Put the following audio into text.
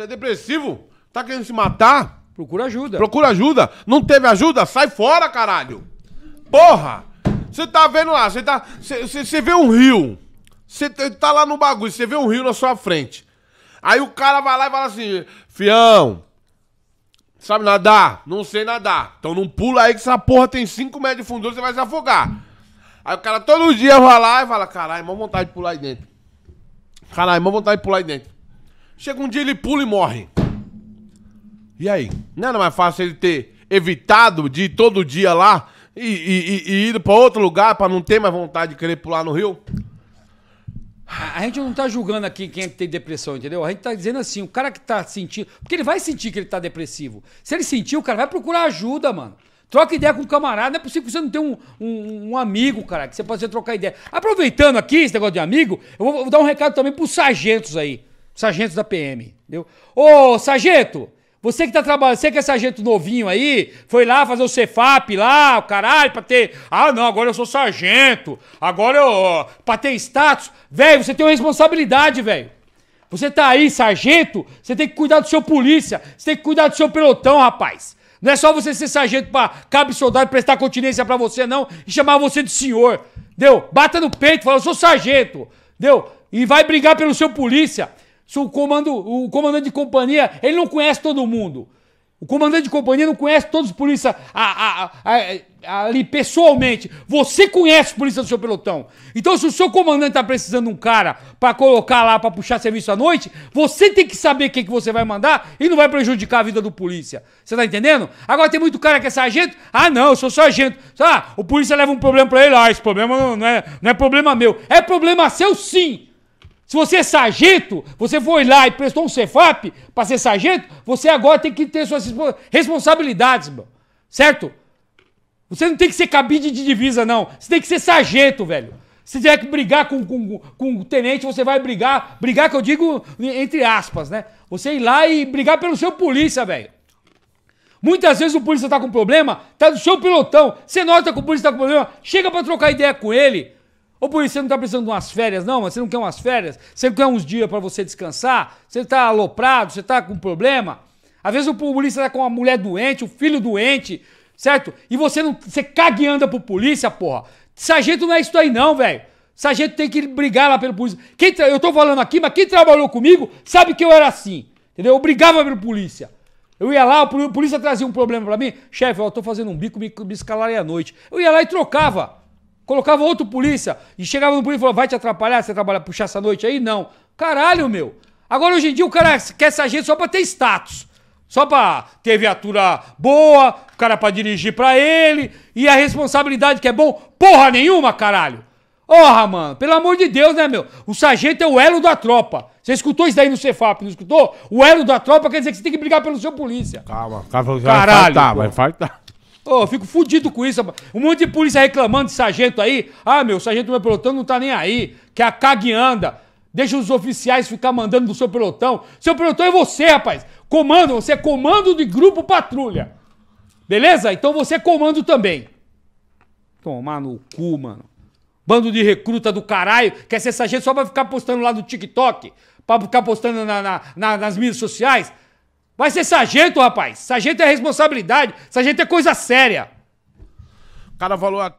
Você é depressivo? Tá querendo se matar? Procura ajuda. Procura ajuda. Não teve ajuda? Sai fora, caralho. Porra! Você tá vendo lá, você tá. Você vê um rio. Você tá, tá lá no bagulho, você vê um rio na sua frente. Aí o cara vai lá e fala assim: Fião, sabe nadar? Não sei nadar. Então não pula aí que essa porra tem 5 metros de fundo, você vai se afogar. Aí o cara todo dia vai lá e fala: Caralho, mó vontade de pular aí dentro. Caralho, mó vontade de pular aí dentro. Chega um dia, ele pula e morre. E aí? Não era mais fácil ele ter evitado de ir todo dia lá e, e, e ir para outro lugar para não ter mais vontade de querer pular no rio? A gente não tá julgando aqui quem é tem depressão, entendeu? A gente tá dizendo assim, o cara que tá sentindo. Porque ele vai sentir que ele tá depressivo. Se ele sentir, o cara vai procurar ajuda, mano. Troca ideia com o camarada. Não é possível que você não tenha um, um, um amigo, cara, que você possa trocar ideia. Aproveitando aqui esse negócio de amigo, eu vou, vou dar um recado também pros sargentos aí sargentos da PM, entendeu? Ô, sargento, você que tá trabalhando, você que é sargento novinho aí, foi lá fazer o Cefap lá, o caralho, pra ter. Ah, não, agora eu sou sargento. Agora eu. pra ter status. Velho, você tem uma responsabilidade, velho. Você tá aí, sargento, você tem que cuidar do seu polícia, você tem que cuidar do seu pelotão, rapaz. Não é só você ser sargento pra cabe soldado prestar continência para você, não, e chamar você de senhor. Deu? Bata no peito, fala, eu sou sargento. Deu? E vai brigar pelo seu polícia. Se o, comando, o comandante de companhia, ele não conhece todo mundo. O comandante de companhia não conhece todos os polícias ali pessoalmente. Você conhece os polícias do seu pelotão. Então, se o seu comandante está precisando de um cara para colocar lá, para puxar serviço à noite, você tem que saber quem que você vai mandar e não vai prejudicar a vida do polícia. Você está entendendo? Agora, tem muito cara que é sargento. Ah, não, eu sou sargento. Ah, o polícia leva um problema para ele. Ah, esse problema não é, não é problema meu. É problema seu, sim. Se você é sargento, você foi lá e prestou um Cefap para ser sargento, você agora tem que ter suas responsabilidades, meu. Certo? Você não tem que ser cabide de divisa, não. Você tem que ser sargento, velho. Se tiver que brigar com, com, com o tenente, você vai brigar. Brigar, que eu digo entre aspas, né? Você ir lá e brigar pelo seu polícia, velho. Muitas vezes o polícia tá com problema, tá do seu pelotão. Você nota que o polícia tá com problema, chega para trocar ideia com ele. Ô, por você não está precisando de umas férias, não? Mas você não quer umas férias? Você não quer uns dias para você descansar? Você está aloprado? Você está com problema? Às vezes o polícia está com uma mulher doente, o um filho doente, certo? E você não, você caga e anda pro polícia, porra. Sargento não é isso aí não, velho. Sargento tem que brigar lá pelo polícia. Quem tra... Eu tô falando aqui, mas quem trabalhou comigo sabe que eu era assim, entendeu? Eu brigava pelo polícia. Eu ia lá, o polícia trazia um problema para mim. Chefe, eu tô fazendo um bico, me, me escalarem à noite. Eu ia lá e trocava. Colocava outro polícia e chegava no polícia e falava: vai te atrapalhar, você trabalha, puxar essa noite aí? Não. Caralho, meu. Agora hoje em dia o cara quer sargento só pra ter status. Só pra ter viatura boa, o cara pra dirigir pra ele e a responsabilidade que é bom, porra nenhuma, caralho. Porra, mano, pelo amor de Deus, né, meu? O sargento é o elo da tropa. Você escutou isso daí no Cefap, não escutou? O elo da tropa quer dizer que você tem que brigar pelo seu polícia. Calma, Caralho, vai faltar vai infartar. Pô, oh, fico fudido com isso. Um monte de polícia reclamando de sargento aí. Ah, meu, sargento do meu pelotão não tá nem aí. Que a cague anda. Deixa os oficiais ficar mandando do seu pelotão. Seu pelotão é você, rapaz. Comando, você é comando de grupo patrulha. Beleza? Então você é comando também. Tomar no cu, mano. Bando de recruta do caralho. Quer ser sargento só pra ficar postando lá no TikTok? Pra ficar postando na, na, na, nas mídias sociais? Vai ser sargento, rapaz. Sargento é responsabilidade. Sargento é coisa séria. O cara falou aqui.